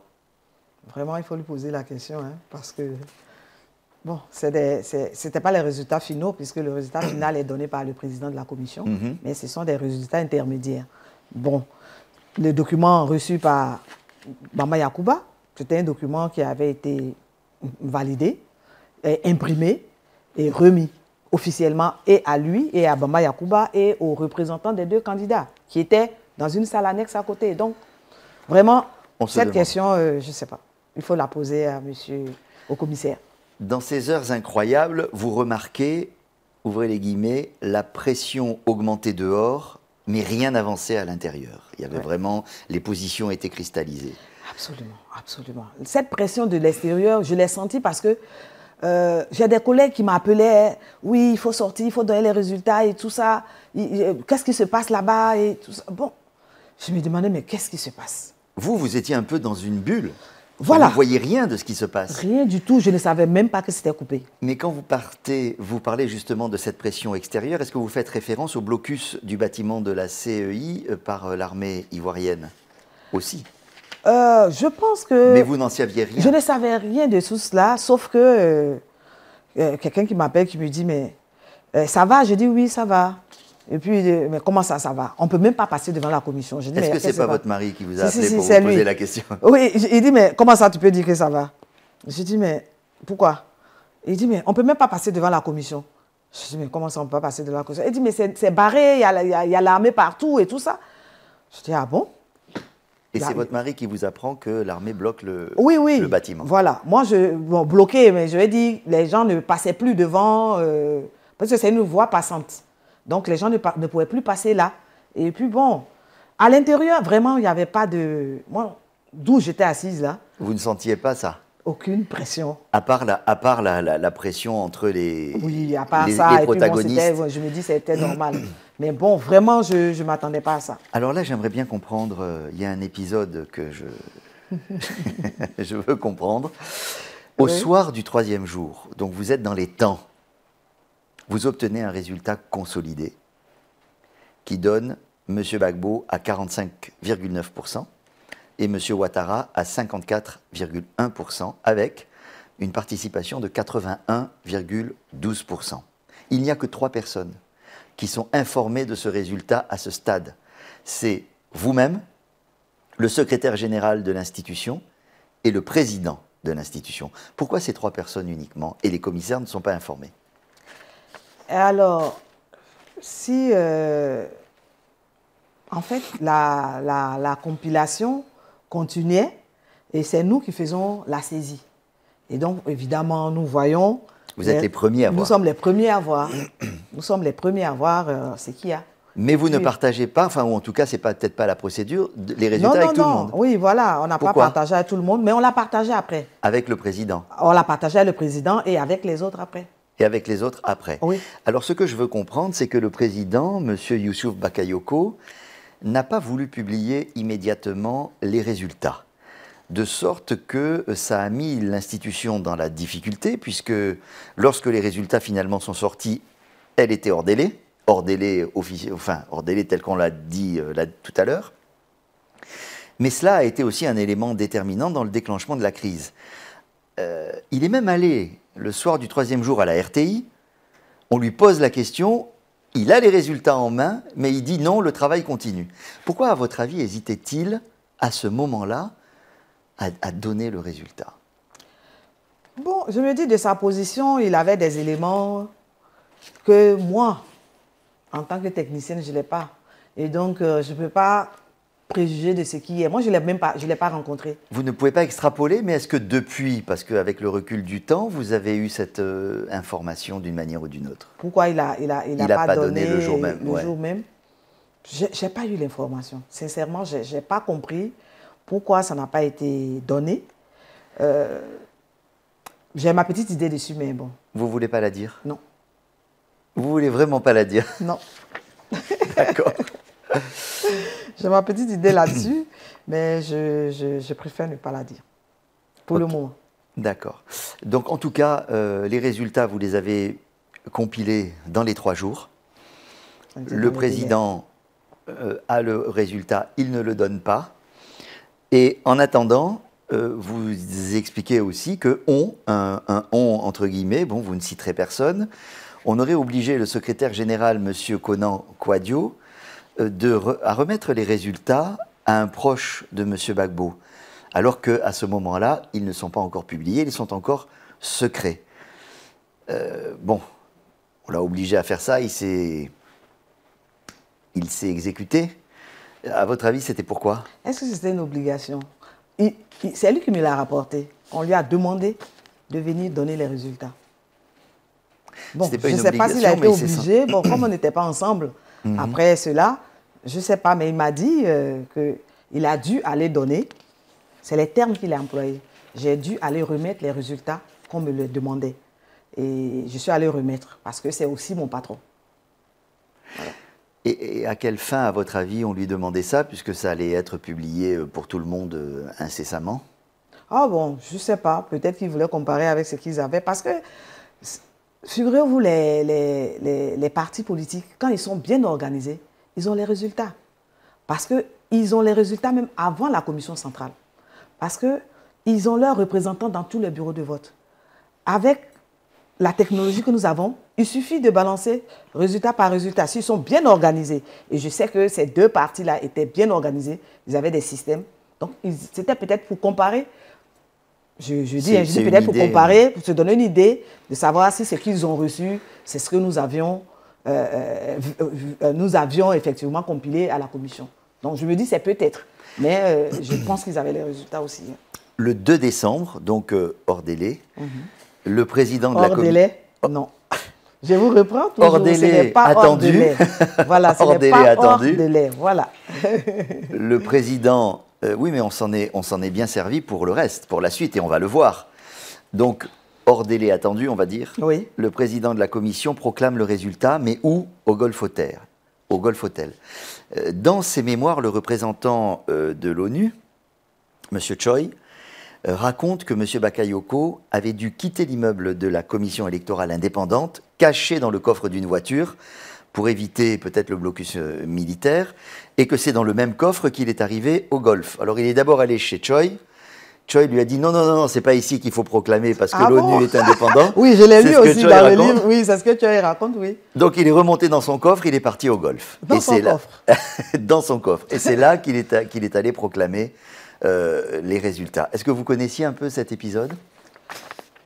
Vraiment, il faut lui poser la question, hein, parce que, bon, ce n'était pas les résultats finaux, puisque le résultat final est donné par le président de la commission, mm-hmm. mais ce sont des résultats intermédiaires. Bon, le document reçu par Bamba Yakuba, c'était un document qui avait été validé, imprimé et remis officiellement et à lui et à Bamba Yakuba et aux représentants des deux candidats qui étaient dans une salle annexe à côté. Donc, vraiment, cette question, euh, je ne sais pas, il faut la poser à monsieur, au commissaire. Dans ces heures incroyables, vous remarquez, ouvrez les guillemets, la pression augmentée dehors, mais rien n'avançait à l'intérieur. Il y avait vraiment, les positions étaient cristallisées. Absolument, absolument. Cette pression de l'extérieur, je l'ai sentie parce que euh, j'ai des collègues qui m'appelaient, hein. oui, il faut sortir, il faut donner les résultats et tout ça. Euh, qu'est-ce qui se passe là-bas et tout ça. Bon, je me demandais, mais qu'est-ce qui se passe Vous, vous étiez un peu dans une bulle. Voilà. Vous ne voyez rien de ce qui se passe. Rien du tout. Je ne savais même pas que c'était coupé. Mais quand vous partez, vous parlez justement de cette pression extérieure. Est-ce que vous faites référence au blocus du bâtiment de la CEI euh, par l'armée ivoirienne aussi euh, je pense que... Mais vous n'en saviez rien Je ne savais rien de tout cela, sauf que euh, euh, quelqu'un qui m'appelle, qui me dit, mais ça va Je dis, oui, ça va. Et puis, mais comment ça, ça va On ne peut même pas passer devant la commission. Est-ce que ce n'est pas, votre mari qui vous a appelé pour vous poser la question Oui, il dit, mais comment ça tu peux dire que ça va Je dis, mais pourquoi Il dit, mais on ne peut même pas passer devant la commission. Je dis, mais comment ça, on ne peut pas passer devant la commission Il dit, mais c'est barré, il y a l'armée partout et tout ça. Je dis, ah bon et c'est votre mari qui vous apprend que l'armée bloque le, oui, oui. le bâtiment. Voilà. Moi, je, bon, bloqué, mais je ai dit, les gens ne passaient plus devant, euh, parce que c'est une voie passante. Donc, les gens ne, ne pouvaient plus passer là. Et puis, bon, à l'intérieur, vraiment, il n'y avait pas de... Moi, d'où j'étais assise là. Vous ne sentiez pas ça aucune pression. À part la, à part la, pression entre les, oui, à part les, ça, protagonistes. je me dis c'était normal. Mais bon, vraiment, je ne m'attendais pas à ça. Alors là, j'aimerais bien comprendre. Euh, il y a un épisode que je, je veux comprendre. Au soir du troisième jour, donc vous êtes dans les temps, vous obtenez un résultat consolidé qui donne M. Bagbo à 45,9% et M. Ouattara à 54,1%, avec une participation de 81,12%. Il n'y a que trois personnes qui sont informées de ce résultat à ce stade. C'est vous-même, le secrétaire général de l'institution et le président de l'institution. Pourquoi ces trois personnes uniquement et les commissaires ne sont pas informés Alors, si... Euh, en fait, la compilation continuait et c'est nous qui faisons la saisie. Et donc, évidemment, nous voyons. Vous êtes les premiers à voir. Nous sommes les premiers à voir. nous sommes les premiers à voir ce qu'il y a. Mais vous ne partagez pas, enfin, ou en tout cas, c'est peut-être pas la procédure, les résultats avec tout non. le monde. Oui, voilà, on n'a pas partagé à tout le monde, mais on l'a partagé après. Avec le président. On l'a partagé avec le président et avec les autres après. Et avec les autres après. Oui. Alors, ce que je veux comprendre, c'est que le président, M. Youssouf Bakayoko, n'a pas voulu publier immédiatement les résultats. De sorte que ça a mis l'institution dans la difficulté, puisque lorsque les résultats finalement sont sortis, elle était hors délai, hors délai, enfin, hors délai tel qu'on l'a dit euh, tout à l'heure. Mais cela a été aussi un élément déterminant dans le déclenchement de la crise. Euh, il est même allé, le soir du troisième jour, à la RTI, on lui pose la question il a les résultats en main, mais il dit non, le travail continue. Pourquoi, à votre avis, hésitait-il à ce moment-là à, donner le résultat Bon, je me dis de sa position, il avait des éléments que moi, en tant que technicienne, je n'ai pas. Et donc, euh, je ne peux pas préjugé de ce qui est. Moi, je ne l'ai même pas, je l'ai pas rencontré. Vous ne pouvez pas extrapoler, mais est-ce que depuis, parce qu'avec le recul du temps, vous avez eu cette euh, information d'une manière ou d'une autre Pourquoi il n'a a, il a, il pas, donné, le jour même, le jour même J'ai pas eu l'information. Sincèrement, j'ai pas compris pourquoi ça n'a pas été donné. Euh, j'ai ma petite idée dessus, mais bon. Vous voulez pas la dire Non. Vous voulez vraiment pas la dire Non. D'accord. J'ai ma petite idée là-dessus, mais je, préfère ne pas la dire pour le moment. D'accord. Donc, en tout cas, euh, les résultats, vous les avez compilés dans les trois jours. Le président euh, a le résultat, il ne le donne pas. Et en attendant, euh, vous expliquez aussi que on, un, un, on entre guillemets, bon, vous ne citerez personne, on aurait obligé le secrétaire général, M. Conan Quadio, euh, à remettre les résultats à un proche de M. Gbagbo, alors qu'à ce moment-là, ils ne sont pas encore publiés, ils sont encore secrets. Euh, bon, on l'a obligé à faire ça, il s'est, il s'est exécuté. À votre avis, c'était pourquoi Est-ce que c'était une obligation C'est lui qui me l'a rapporté. On lui a demandé de venir donner les résultats. Bon, je ne sais pas s'il a été obligé. Bon, comme on n'était pas ensemble, Mhm. Après cela, je ne sais pas, mais il m'a dit euh, qu'il a dû aller donner, c'est les termes qu'il a employés, j'ai dû aller remettre les résultats qu'on me le demandait. Et je suis allée remettre parce que c'est aussi mon patron. Et, et, à quelle fin, à votre avis, on lui demandait ça, puisque ça allait être publié euh, pour tout le monde euh, incessamment Ah bon, je ne sais pas. Peut-être qu'il voulait comparer avec ce qu'ils avaient. Parce que Figurez-vous, les, les, les, les, partis politiques, quand ils sont bien organisés, ils ont les résultats. Parce qu'ils ont les résultats même avant la commission centrale. Parce qu'ils ont leurs représentants dans tous les bureaux de vote. Avec la technologie que nous avons, il suffit de balancer résultat par résultat. S'ils sont bien organisés, et je sais que ces deux partis-là étaient bien organisés, ils avaient des systèmes. Donc, c'était peut-être pour comparer je, je dis peut-être pour comparer, pour se donner une idée de savoir si ce qu'ils ont reçu, c'est ce que nous avions, euh, euh, euh, nous avions effectivement compilé à la commission. Donc je me dis c'est peut-être, mais je pense qu'ils avaient les résultats aussi. Hein. Le 2 décembre, donc hors délai, mhm. le président de la commission... Hors Délai, oh. non. Je vous reprends Hors délai, pas attendu. Hors délai. Voilà, hors attendu. Hors délai, voilà. le président euh, oui, mais on s'en est, bien servi pour le reste, pour la suite, et on va le voir. Donc, hors délai attendu, on va dire, oui. le président de la commission proclame le résultat, mais où Au golf Hotel. Au golf Hotel. Euh, dans ses mémoires, le représentant euh, de l'ONU, M. Choi, raconte que M. Bakayoko avait dû quitter l'immeuble de la commission électorale indépendante, caché dans le coffre d'une voiture, pour éviter peut-être le blocus euh, militaire, et que c'est dans le même coffre qu'il est arrivé au Golfe. Alors il est d'abord allé chez Choi, Choi lui a dit non, non, non, non c'est pas ici qu'il faut proclamer parce que ah l'ONU est indépendant. oui, je l'ai lu aussi dans le livre. Oui, c'est ce que Choi raconte, oui. Donc il est remonté dans son coffre, il est parti au Golfe. Dans son coffre. dans son coffre. Et c'est là qu'il est, allé proclamer euh, les résultats. Est-ce que vous connaissiez un peu cet épisode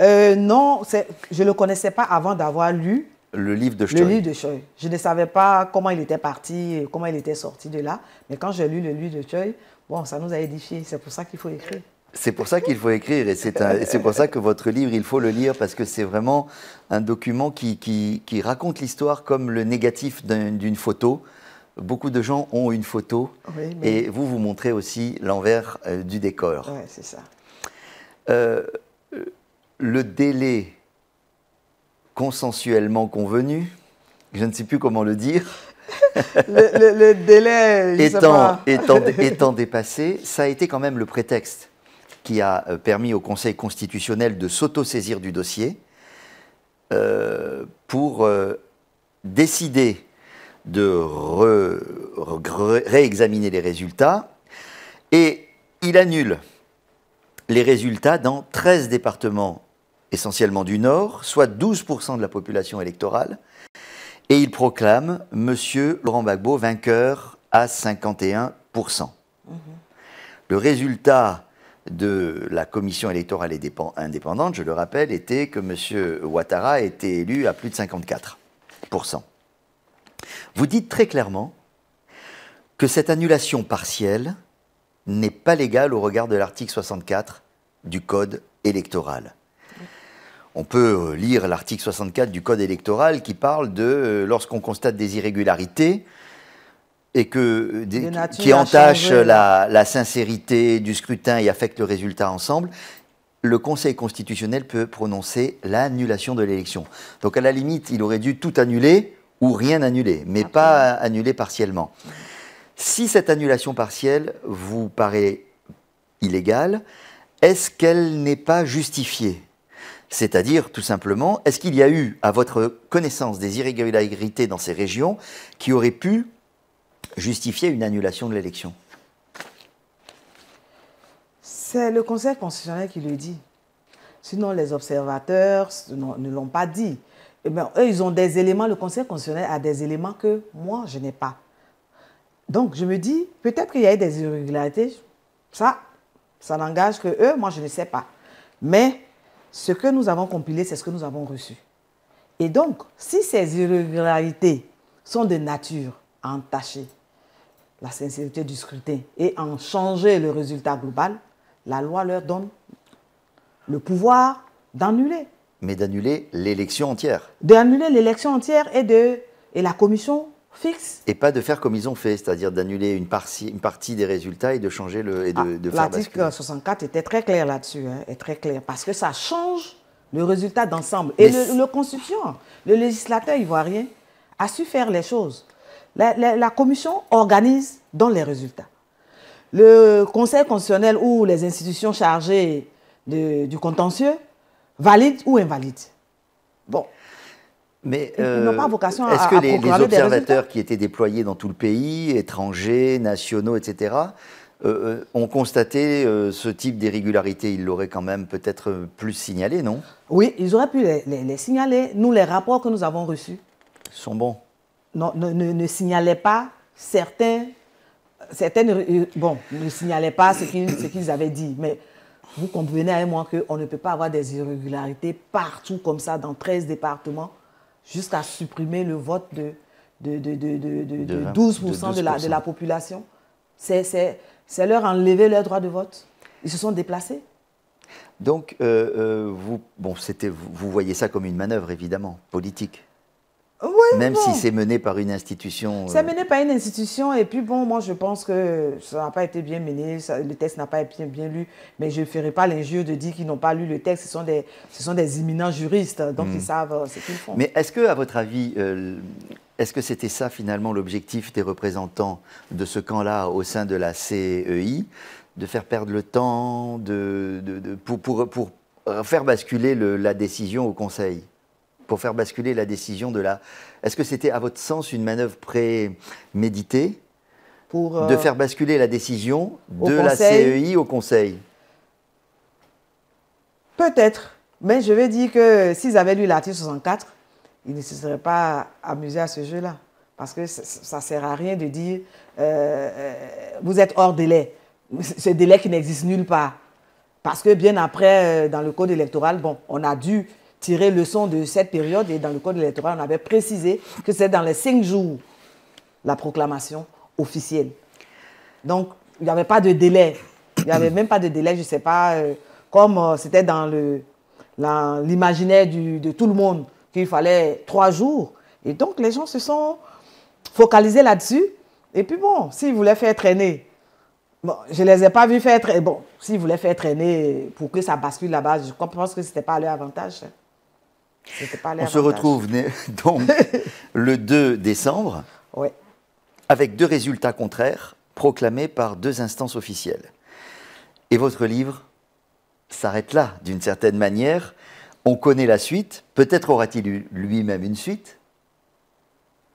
euh, Non, je ne le connaissais pas avant d'avoir lu. Le livre de Choi. de Je ne savais pas comment il était parti, comment il était sorti de là. Mais quand j'ai lu le livre de Choi, bon, ça nous a édifié. C'est pour ça qu'il faut écrire. C'est pour ça qu'il faut écrire et c'est pour ça que votre livre, il faut le lire parce que c'est vraiment un document qui, qui, raconte l'histoire comme le négatif d'une photo. Beaucoup de gens ont une photo et vous, vous montrez aussi l'envers euh, du décor. Oui, c'est ça. Euh, le délai consensuellement convenu, je ne sais plus comment le dire, le, délai étant, étant, étant, dépassé, ça a été quand même le prétexte qui a euh, permis au Conseil constitutionnel de s'autosaisir du dossier euh, pour euh, décider de réexaminer les résultats et il annule les résultats dans 13 départements essentiellement du Nord, soit 12% de la population électorale, et il proclame M. Laurent Gbagbo vainqueur à 51%. Mhm. Le résultat de la commission électorale indépendante, je le rappelle, était que M. Ouattara était élu à plus de 54%. Vous dites très clairement que cette annulation partielle n'est pas légale au regard de l'article 64 du Code électoral. On peut euh, lire l'article 64 du Code électoral qui parle de euh, lorsqu'on constate des irrégularités et que, euh, qui entachent la, sincérité du scrutin et affectent le résultat ensemble, le Conseil constitutionnel peut prononcer l'annulation de l'élection. Donc à la limite, il aurait dû tout annuler ou rien annuler, mais pas annuler partiellement. Si cette annulation partielle vous paraît illégale, est-ce qu'elle n'est pas justifiée c'est-à-dire, tout simplement, est-ce qu'il y a eu, à votre connaissance, des irrégularités dans ces régions qui auraient pu justifier une annulation de l'élection C'est le Conseil constitutionnel qui le dit. Sinon, les observateurs ne l'ont pas dit. Eh ben, eux, ils ont des éléments, le Conseil constitutionnel a des éléments que moi, je n'ai pas. Donc, je me dis, peut-être qu'il y a eu des irrégularités. Ça, ça n'engage que eux, moi, je ne sais pas. Mais ce que nous avons compilé, c'est ce que nous avons reçu. Et donc, si ces irrégularités sont de nature à entacher la sincérité du scrutin et en changer le résultat global, la loi leur donne le pouvoir d'annuler. Mais d'annuler l'élection entière. D'annuler l'élection entière et, de, et la commission et pas de faire comme ils ont fait, c'est-à-dire d'annuler une partie, des résultats et de changer le, et de, ah, L'article 64 était très clair là-dessus, hein, très clair, parce que ça change le résultat d'ensemble. Et le, le, constituant, le législateur ivoirien, a su faire les choses. La, commission organise dans les résultats. Le conseil constitutionnel ou les institutions chargées du contentieux valident ou invalident. Bon, mais n'ont pas euh, vocation Est-ce que les, observateurs qui étaient déployés dans tout le pays, étrangers, nationaux, etc., euh, euh, ont constaté ce type d'irrégularité Ils l'auraient quand même peut-être plus signalé, non Oui, ils auraient pu les, signaler. Nous, les rapports que nous avons reçus sont bons. Non, ne, signalaient pas certains, bon, ne signalaient pas ce qu'ils avaient dit, mais vous comprenez avec moi qu'on ne peut pas avoir des irrégularités partout comme ça dans 13 départements jusqu'à supprimer le vote de, de, de, de 12%, de, la, de la population. C'est leur enlever leur droit de vote. Ils se sont déplacés. Donc, euh, euh, vous, bon, vous voyez ça comme une manœuvre, évidemment, politique même si c'est mené par une institution. Euh, c'est mené par une institution et puis bon, moi je pense que ça n'a pas été bien mené, le texte n'a pas été bien lu, mais je ne ferai pas l'injure de dire qu'ils n'ont pas lu le texte, ce sont des, ce sont des imminents juristes, hein, donc hmm. ils savent euh, ce qu'ils font. Mais est-ce que, à votre avis, euh, est-ce que c'était ça finalement l'objectif des représentants de ce camp-là au sein de la CEI, de faire perdre le temps, de, de, pour, pour, pour faire basculer la décision au Conseil pour faire basculer la décision de la... Est-ce que c'était, à votre sens, une manœuvre préméditée pour, euh, de faire basculer la décision de la CEI e au Conseil Peut-être, mais je veux dire que s'ils avaient lu l'article 64, ils ne se seraient pas amusés à ce jeu-là. Parce que ça ne sert à rien de dire euh, euh, vous êtes hors délai. Ce délai qui n'existe nulle part. Parce que bien après, dans le code électoral, bon, on a dû tirer son de cette période. Et dans le code électoral, on avait précisé que c'est dans les cinq jours la proclamation officielle. Donc, il n'y avait pas de délai. Il n'y avait même pas de délai, je ne sais pas, euh, comme euh, c'était dans l'imaginaire de tout le monde qu'il fallait trois jours. Et donc, les gens se sont focalisés là-dessus. Et puis bon, s'ils voulaient faire traîner, je ne les ai pas vus faire traîner. Bon, s'ils voulaient faire traîner pour que ça bascule là-bas, je pense que ce n'était pas à leur avantage. Hein. On se retrouve donc le 2 décembre avec deux résultats contraires proclamés par deux instances officielles. Et votre livre s'arrête là, d'une certaine manière. On connaît la suite. Peut-être aura-t-il lui-même une suite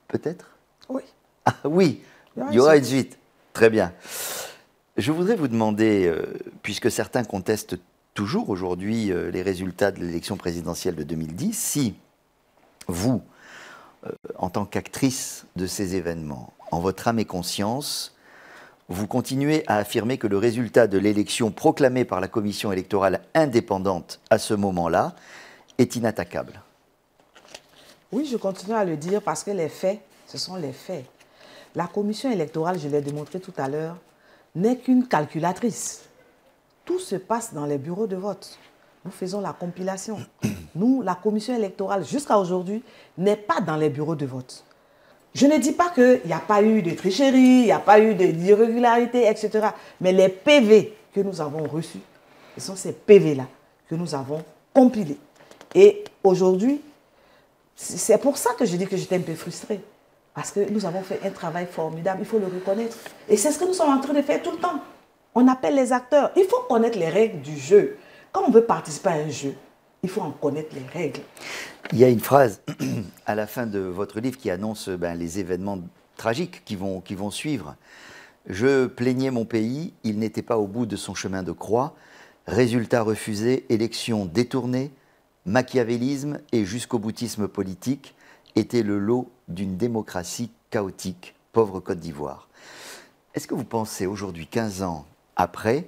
Peut-être Oui. Ah oui, il y aura, une suite. Très bien. Je voudrais vous demander, euh, puisque certains contestent toujours aujourd'hui euh, les résultats de l'élection présidentielle de 2010, si vous, euh, en tant qu'actrice de ces événements, en votre âme et conscience, vous continuez à affirmer que le résultat de l'élection proclamée par la commission électorale indépendante à ce moment-là est inattaquable. Oui, je continue à le dire parce que les faits, ce sont les faits. La commission électorale, je l'ai démontré tout à l'heure, n'est qu'une calculatrice. Tout se passe dans les bureaux de vote. Nous faisons la compilation. Nous, la commission électorale, jusqu'à aujourd'hui, n'est pas dans les bureaux de vote. Je ne dis pas qu'il n'y a pas eu de tricherie, il n'y a pas eu d'irrégularité, etc. Mais les PV que nous avons reçus, ce sont ces PV-là que nous avons compilés. Et aujourd'hui, c'est pour ça que je dis que j'étais un peu frustrée. Parce que nous avons fait un travail formidable, il faut le reconnaître. Et c'est ce que nous sommes en train de faire tout le temps. On appelle les acteurs. Il faut connaître les règles du jeu. Quand on veut participer à un jeu, il faut en connaître les règles. Il y a une phrase à la fin de votre livre qui annonce ben, les événements tragiques qui vont, qui vont suivre. Je plaignais mon pays, il n'était pas au bout de son chemin de croix. Résultat refusé, élections détournées, machiavélisme et jusqu'au boutisme politique étaient le lot d'une démocratie chaotique, pauvre Côte d'Ivoire. Est-ce que vous pensez aujourd'hui, 15 ans après,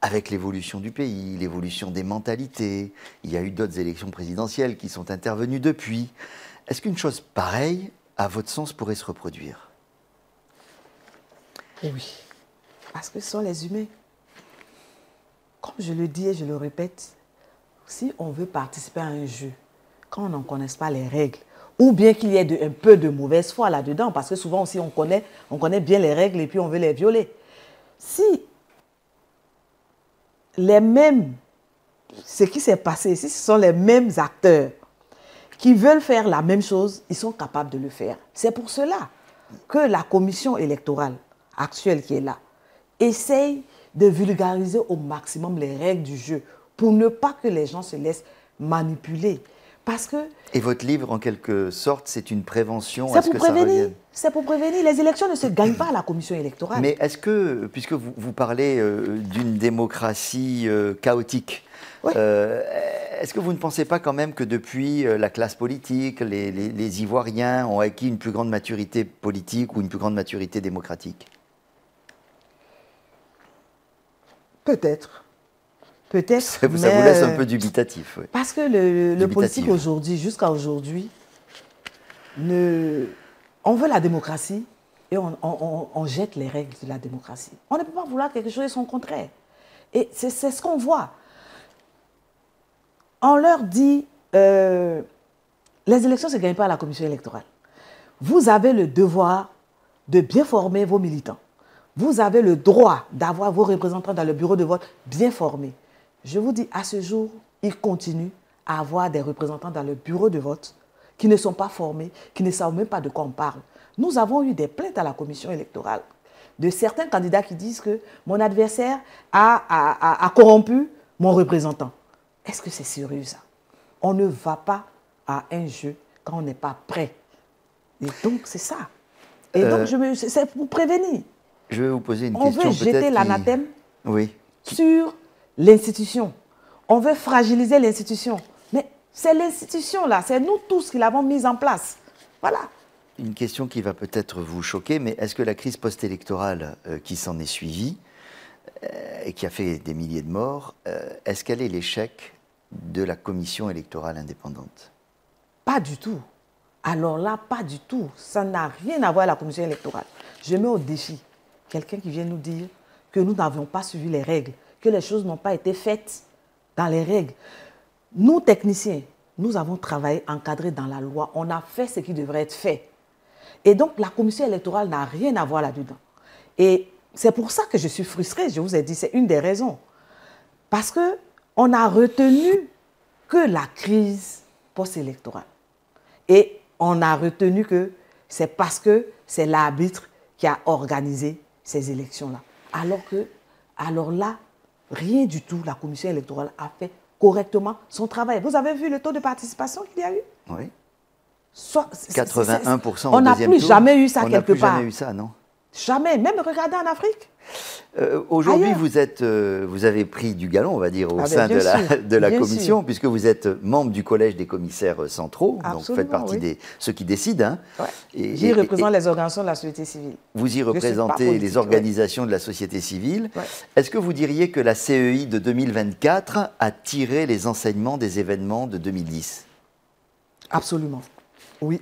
avec l'évolution du pays, l'évolution des mentalités, il y a eu d'autres élections présidentielles qui sont intervenues depuis. Est-ce qu'une chose pareille, à votre sens, pourrait se reproduire eh Oui, parce que ce sont les humains. Comme je le dis et je le répète, si on veut participer à un jeu, quand on n'en connaît pas les règles, ou bien qu'il y ait un peu de mauvaise foi là-dedans, parce que souvent aussi on connaît, on connaît bien les règles et puis on veut les violer. Si les mêmes, ce qui s'est passé ici, ce sont les mêmes acteurs qui veulent faire la même chose, ils sont capables de le faire. C'est pour cela que la commission électorale actuelle qui est là essaye de vulgariser au maximum les règles du jeu pour ne pas que les gens se laissent manipuler et votre livre, en quelque sorte, c'est une prévention. C'est pour, ça pour prévenir. Les élections ne se gagnent pas à la commission électorale. Mais est-ce que, puisque vous, parlez euh, d'une démocratie euh, chaotique, euh, est-ce que vous ne pensez pas quand même que depuis la classe politique, les Ivoiriens ont acquis une plus grande maturité politique ou une plus grande maturité démocratique Peut-être. Peut-être. Ça, vous laisse un euh, peu dubitatif. Parce que le, politique aujourd'hui, jusqu'à aujourd'hui, ne... on veut la démocratie et on, jette les règles de la démocratie. On ne peut pas vouloir quelque chose et son contraire. Et c'est ce qu'on voit. On leur dit euh, les élections ne se gagnent pas à la commission électorale. Vous avez le devoir de bien former vos militants. Vous avez le droit d'avoir vos représentants dans le bureau de vote bien formés. Je vous dis, à ce jour, ils continuent à avoir des représentants dans le bureau de vote qui ne sont pas formés, qui ne savent même pas de quoi on parle. Nous avons eu des plaintes à la commission électorale de certains candidats qui disent que mon adversaire a, corrompu mon représentant. Est-ce que c'est sérieux ça On ne va pas à un jeu quand on n'est pas prêt. Et donc c'est ça. Et donc euh, c'est pour prévenir. Je vais vous poser une question. On veut jeter l'anathème oui. sur l'institution. On veut fragiliser l'institution. Mais c'est l'institution là, c'est nous tous qui l'avons mise en place. Voilà. Une question qui va peut-être vous choquer, mais est-ce que la crise post-électorale euh, qui s'en est suivie euh, et qui a fait des milliers de morts, euh, est-ce qu'elle est l'échec de la commission électorale indépendante Pas du tout. Alors là, pas du tout. Ça n'a rien à voir avec la commission électorale. Je mets au défi quelqu'un qui vient nous dire que nous n'avons pas suivi les règles que les choses n'ont pas été faites dans les règles. Nous, techniciens, nous avons travaillé encadré dans la loi. On a fait ce qui devrait être fait. Et donc, la commission électorale n'a rien à voir là-dedans. Et c'est pour ça que je suis frustrée, je vous ai dit, c'est une des raisons. Parce qu'on a retenu que la crise post-électorale. Et on a retenu que c'est parce que c'est l'arbitre qui a organisé ces élections-là. Alors que, alors là, Rien du tout, la commission électorale a fait correctement son travail. Vous avez vu le taux de participation qu'il y a eu Oui. 81% au On n'a plus jamais eu ça quelque part. On n'a plus jamais eu ça, non Jamais, même regardez en Afrique. Euh, Aujourd'hui, euh, vous, avez pris du galon, on va dire, au ah ben, sein de la, commission, puisque vous êtes membre du collège des commissaires euh, centraux, donc vous faites partie des ceux qui décident. Hein. J'y représente les organisations de la société civile. Vous y représentez les organisations de la société civile. Est-ce que vous diriez que la CEI de 2024 a tiré les enseignements des événements de 2010 Absolument, oui.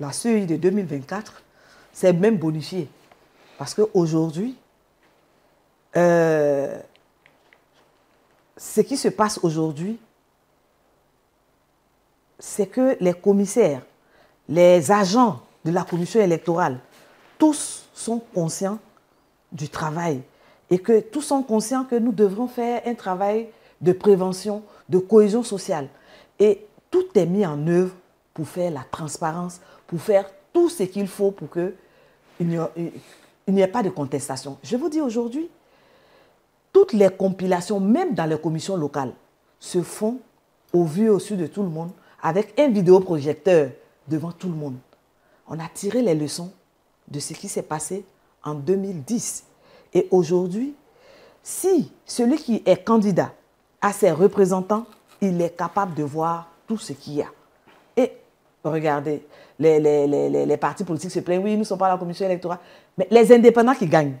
La CEI de 2024 s'est même bonifiée parce qu'aujourd'hui, euh, ce qui se passe aujourd'hui, c'est que les commissaires, les agents de la commission électorale, tous sont conscients du travail et que tous sont conscients que nous devrons faire un travail de prévention, de cohésion sociale. Et tout est mis en œuvre pour faire la transparence, pour faire tout ce qu'il faut pour que, il n'y a pas de contestation. Je vous dis aujourd'hui, toutes les compilations, même dans les commissions locales, se font au vu et au su de tout le monde, avec un vidéoprojecteur devant tout le monde. On a tiré les leçons de ce qui s'est passé en 2010. Et aujourd'hui, si celui qui est candidat à ses représentants, il est capable de voir tout ce qu'il y a. Et regardez, les, partis politiques se plaignent, oui, nous ne sommes pas à la commission électorale. Mais les indépendants qui gagnent.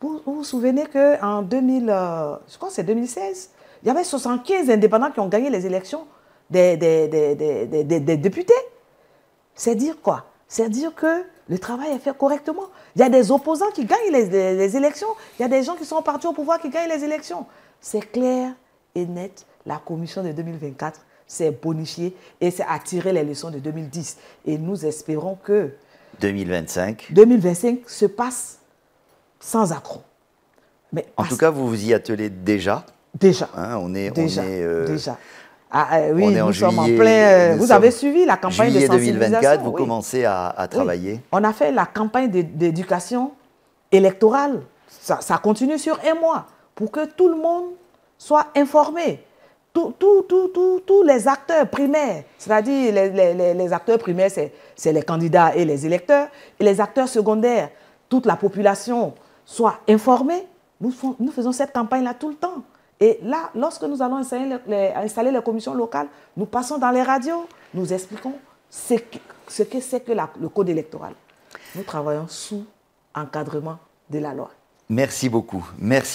Vous vous, souvenez qu'en euh, c'est 2016, il y avait 75 indépendants qui ont gagné les élections des, députés. C'est dire quoi C'est dire que le travail est fait correctement. Il y a des opposants qui gagnent les élections. Il y a des gens qui sont partis au pouvoir qui gagnent les élections. C'est clair et net. La commission de 2024 c'est bonifier et c'est attirer les leçons de 2010. Et nous espérons que 2025, 2025 se passe sans accroc. Mais en tout cas, vous vous y attelez déjà. Déjà. Hein, on est, déjà. Euh, ah, euh, on est, déjà. en juillet, euh, vous avez suivi la campagne de sensibilisation. 2024, vous commencez à, travailler. On a fait la campagne d'éducation électorale. ça, continue sur un mois pour que tout le monde soit informé tous les acteurs primaires, c'est-à-dire les, acteurs primaires, c'est les candidats et les électeurs, et les acteurs secondaires, toute la population soit informée. Nous, faisons cette campagne-là tout le temps. Et là, lorsque nous allons installer les, installer les, commissions locales, nous passons dans les radios, nous expliquons ce que c'est que, le code électoral. Nous travaillons sous encadrement de la loi. Merci beaucoup. Merci.